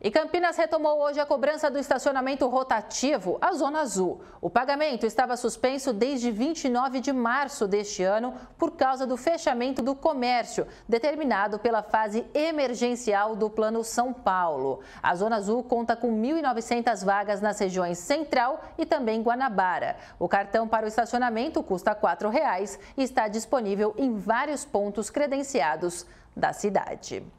E Campinas retomou hoje a cobrança do estacionamento rotativo a Zona Azul. O pagamento estava suspenso desde 29 de março deste ano por causa do fechamento do comércio, determinado pela fase emergencial do Plano São Paulo. A Zona Azul conta com 1.900 vagas nas regiões Central e também Guanabara. O cartão para o estacionamento custa R$ 4,00 e está disponível em vários pontos credenciados da cidade.